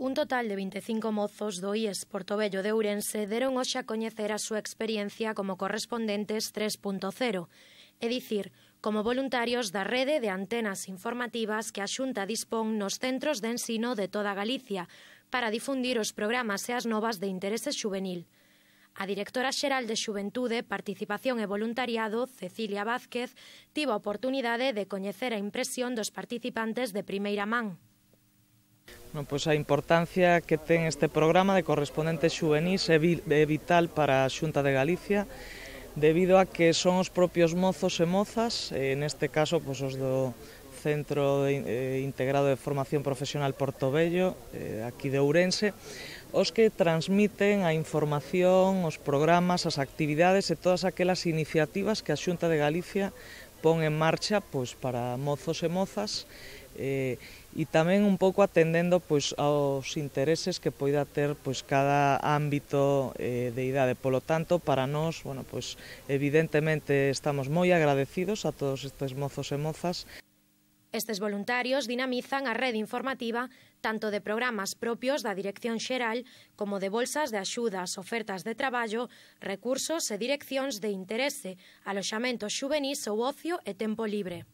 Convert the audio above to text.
Un total de 25 mozos do IES Portobello de Ourense deron hoxe a coñecer a súa experiencia como correspondentes 3.0, é dicir, como voluntarios da rede de antenas informativas que a Xunta dispón nos centros de ensino de toda Galicia para difundir os programas e as novas de interese xuvenil. A directora xeral de Xuventude, Participación e Voluntariado, Cecilia Vázquez, tivo a oportunidade de coñecer a impresión dos participantes de primeira man. Non, pois a importancia que ten este programa de correspondentes xuvenís é, vital para a Xunta de Galicia debido a que son os propios mozos e mozas, eh, neste caso pois os do Centro eh, Integrado de Formación Profesional Portobello, eh, aquí de Ourense, os que transmiten a información, os programas, as actividades e todas aquelas iniciativas que a Xunta de Galicia pon en marcha pois, para mozos e mozas eh, e tamén un pouco atendendo pois, aos intereses que poida ter pois, cada ámbito eh, de idade. Polo tanto, para nós, bueno, pois, evidentemente estamos moi agradecidos a todos estes mozos e mozas. Estes voluntarios dinamizan a rede informativa tanto de programas propios da Dirección Xeral como de bolsas de axudas, ofertas de traballo, recursos e direccións de interese, aloxamentos xuvenís ou ocio e tempo libre.